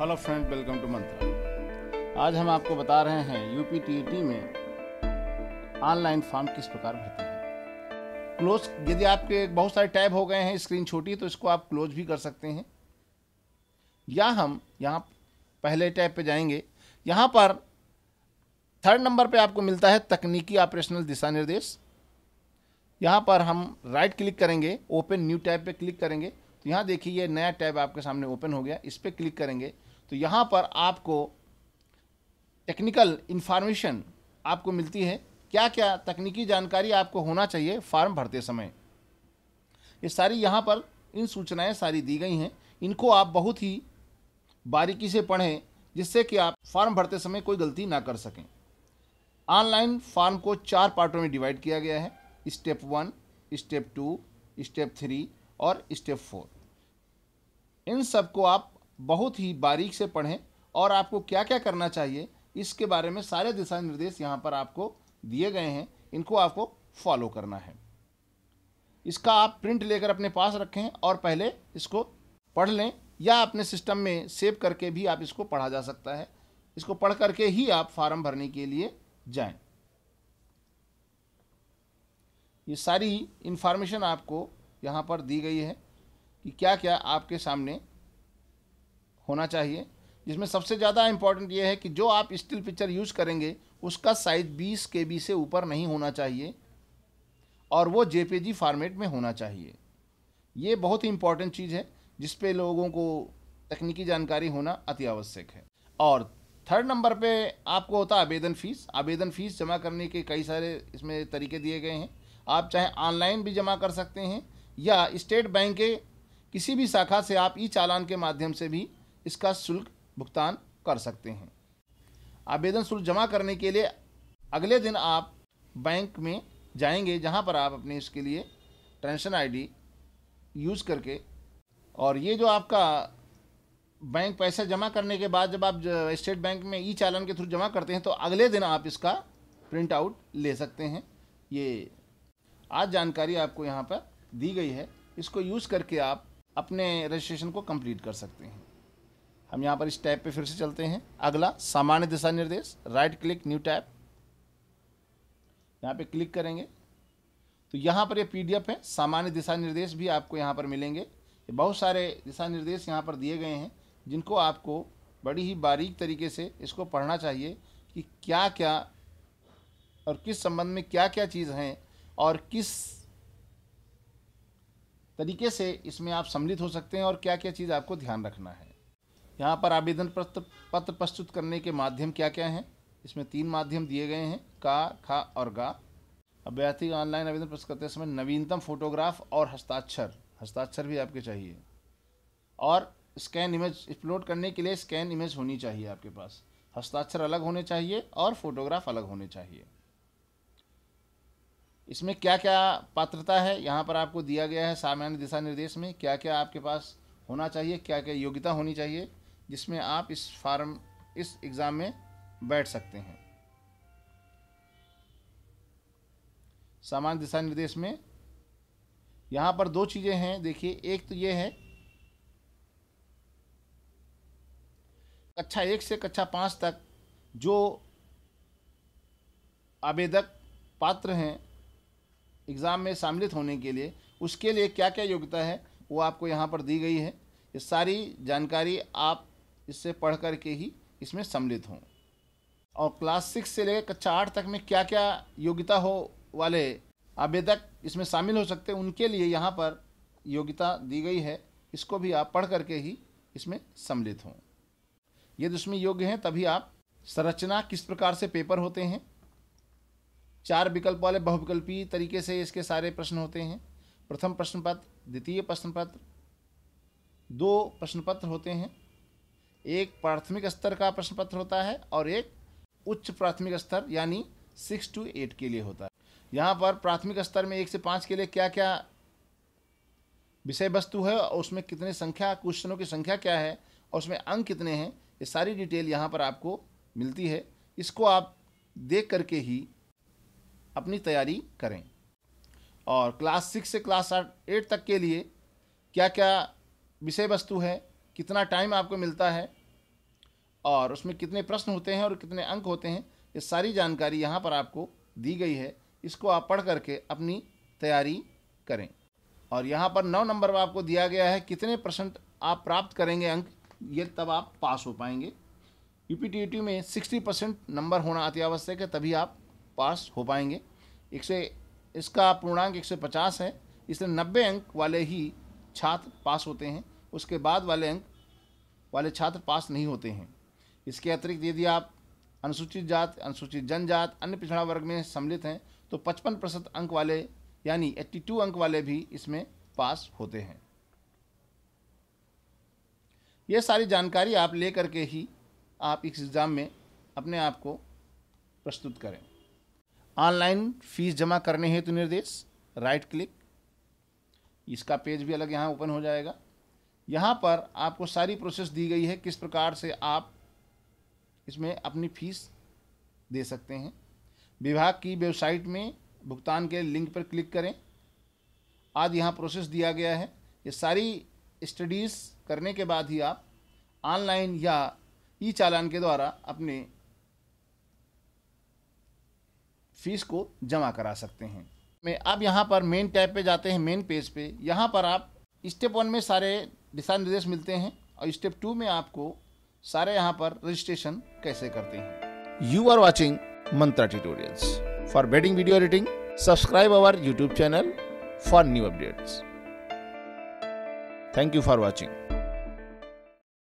Hello friend welcome to Mantra आज हम आपको बता रहे हैं यूपी टी e में ऑनलाइन फॉर्म किस प्रकार भरते हैं क्लोज यदि आपके बहुत सारे टैब हो गए हैं स्क्रीन छोटी तो इसको आप क्लोज भी कर सकते हैं या हम यहाँ पहले टैब पे जाएंगे यहाँ पर थर्ड नंबर पे आपको मिलता है तकनीकी ऑपरेशनल दिशा निर्देश यहाँ पर हम राइट क्लिक करेंगे ओपन न्यू टैब पे क्लिक करेंगे तो यहाँ देखिए ये नया टैब आपके सामने ओपन हो गया इस पर क्लिक करेंगे तो यहाँ पर आपको टेक्निकल इन्फॉर्मेशन आपको मिलती है क्या क्या तकनीकी जानकारी आपको होना चाहिए फार्म भरते समय ये सारी यहाँ पर इन सूचनाएं सारी दी गई हैं इनको आप बहुत ही बारीकी से पढ़ें जिससे कि आप फार्म भरते समय कोई गलती ना कर सकें ऑनलाइन फार्म को चार पार्टों में डिवाइड किया गया है step one step two step three और स्टेप फोर इन सबको आप बहुत ही बारीक से पढ़ें और आपको क्या क्या करना चाहिए इसके बारे में सारे दिशा निर्देश यहाँ पर आपको दिए गए हैं इनको आपको फॉलो करना है इसका आप प्रिंट लेकर अपने पास रखें और पहले इसको पढ़ लें या अपने सिस्टम में सेव करके भी आप इसको पढ़ा जा सकता है इसको पढ़ करके ही आप फार्म भरने के लिए जाएं। ये सारी इन्फॉर्मेशन आपको यहाँ पर दी गई है कि क्या क्या आपके सामने होना चाहिए जिसमें सबसे ज़्यादा इम्पॉर्टेंट ये है कि जो आप स्टिल पिक्चर यूज़ करेंगे उसका साइज़ बीस के बी से ऊपर नहीं होना चाहिए और वो जे फॉर्मेट में होना चाहिए ये बहुत ही इम्पॉर्टेंट चीज़ है जिस पे लोगों को तकनीकी जानकारी होना अति आवश्यक है और थर्ड नंबर पे आपको होता है आवेदन फ़ीस आवेदन फ़ीस जमा करने के कई सारे इसमें तरीके दिए गए हैं आप चाहे ऑनलाइन भी जमा कर सकते हैं या स्टेट बैंक के किसी भी शाखा से आप ई चालान के माध्यम से भी इसका शुल्क भुगतान कर सकते हैं आवेदन शुल्क जमा करने के लिए अगले दिन आप बैंक में जाएंगे जहां पर आप अपने इसके लिए ट्रांजेक्शन आईडी यूज करके और ये जो आपका बैंक पैसा जमा करने के बाद जब आप स्टेट बैंक में ई चालन के थ्रू जमा करते हैं तो अगले दिन आप इसका प्रिंट आउट ले सकते हैं ये आज जानकारी आपको यहाँ पर दी गई है इसको यूज़ करके आप अपने रजिस्ट्रेशन को कंप्लीट कर सकते हैं हम यहाँ पर इस टैब पे फिर से चलते हैं अगला सामान्य दिशा निर्देश राइट क्लिक न्यू टैब यहाँ पे क्लिक करेंगे तो यहाँ पर ये यह पीडीएफ है सामान्य दिशा निर्देश भी आपको यहाँ पर मिलेंगे बहुत सारे दिशा निर्देश यहाँ पर दिए गए हैं जिनको आपको बड़ी ही बारीक तरीके से इसको पढ़ना चाहिए कि क्या क्या और किस संबंध में क्या क्या चीज़ हैं और किस तरीके से इसमें आप सम्मिलित हो सकते हैं और क्या क्या चीज़ आपको ध्यान रखना है यहाँ पर आवेदन पत्र पत्र प्रस्तुत करने के माध्यम क्या क्या हैं इसमें तीन माध्यम दिए गए हैं का खा और गा अभ्यर्थी ऑनलाइन आवेदन प्रस्तुत करते समय नवीनतम फोटोग्राफ और हस्ताक्षर हस्ताक्षर भी आपके चाहिए और स्कैन इमेज अपलोड करने के लिए स्कैन इमेज होनी चाहिए आपके पास हस्ताक्षर अलग होने चाहिए और फोटोग्राफ अलग होने चाहिए इसमें क्या क्या पात्रता है यहाँ पर आपको दिया गया है सामान्य दिशा निर्देश में क्या क्या आपके पास होना चाहिए क्या क्या योग्यता होनी चाहिए जिसमें आप इस फार्म इस एग्ज़ाम में बैठ सकते हैं सामान्य दिशा निर्देश में यहाँ पर दो चीज़ें हैं देखिए एक तो ये है कक्षा एक से कक्षा पाँच तक जो आवेदक पात्र हैं एग्ज़ाम में सम्मिलित होने के लिए उसके लिए क्या क्या योग्यता है वो आपको यहाँ पर दी गई है ये सारी जानकारी आप इससे पढ़ कर के ही इसमें सम्मिलित हों और क्लास सिक्स से लेकर कक्षा आठ तक में क्या क्या योग्यता हो वाले आवेदक इसमें शामिल हो सकते हैं उनके लिए यहाँ पर योग्यता दी गई है इसको भी आप पढ़ करके ही इसमें सम्मिलित हों यदि उसमें योग्य हैं तभी आप संरचना किस प्रकार से पेपर होते हैं चार विकल्प वाले बहुविकल्पी तरीके से इसके सारे प्रश्न होते हैं प्रथम प्रश्न पत्र द्वितीय प्रश्न पत्र दो प्रश्न पत्र होते हैं एक प्राथमिक स्तर का प्रश्न पत्र होता है और एक उच्च प्राथमिक स्तर यानी सिक्स टू एट के लिए होता है यहाँ पर प्राथमिक स्तर में एक से पाँच के लिए क्या क्या विषय वस्तु है और उसमें कितने संख्या क्वेश्चनों की संख्या क्या है और उसमें अंक कितने हैं ये सारी डिटेल यहाँ पर आपको मिलती है इसको आप देख करके ही अपनी तैयारी करें और क्लास सिक्स से क्लास एट तक के लिए क्या क्या विषय वस्तु है कितना टाइम आपको मिलता है और उसमें कितने प्रश्न होते हैं और कितने अंक होते हैं ये सारी जानकारी यहाँ पर आपको दी गई है इसको आप पढ़ करके अपनी तैयारी करें और यहाँ पर नौ नंबर में आपको दिया गया है कितने परसेंट आप प्राप्त करेंगे अंक ये तब आप पास हो पाएंगे यू टी में सिक्सटी परसेंट नंबर होना अति आवश्यक है तभी आप पास हो पाएंगे एक से इसका पूर्णांक एक सौ पचास है इसलिए नब्बे अंक वाले ही छात्र पास होते हैं उसके बाद वाले अंक वाले छात्र पास नहीं होते हैं इसके अतिरिक्त यदि आप अनुसूचित जात अनुसूचित जनजात अन्य पिछड़ा वर्ग में सम्मिलित हैं तो पचपन प्रतिशत अंक वाले यानी 82 अंक वाले भी इसमें पास होते हैं ये सारी जानकारी आप ले करके ही आप इस एग्ज़ाम में अपने आप को प्रस्तुत करें ऑनलाइन फीस जमा करने हेतु निर्देश राइट क्लिक इसका पेज भी अलग यहाँ ओपन हो जाएगा यहाँ पर आपको सारी प्रोसेस दी गई है किस प्रकार से आप इसमें अपनी फीस दे सकते हैं विभाग की वेबसाइट में भुगतान के लिंक पर क्लिक करें आज यहाँ प्रोसेस दिया गया है ये सारी स्टडीज़ करने के बाद ही आप ऑनलाइन या ई चालान के द्वारा अपने फीस को जमा करा सकते हैं मैं अब यहाँ पर मेन टैब पे जाते हैं मेन पेज पे यहाँ पर आप स्टेप वन में सारे दिशा निर्देश मिलते हैं और स्टेप टू में आपको सारे यहाँ पर रजिस्ट्रेशन कैसे करते हैं you are watching Mantra tutorial for wedding video editing subscribe our YouTube channel for new updates thank you for watching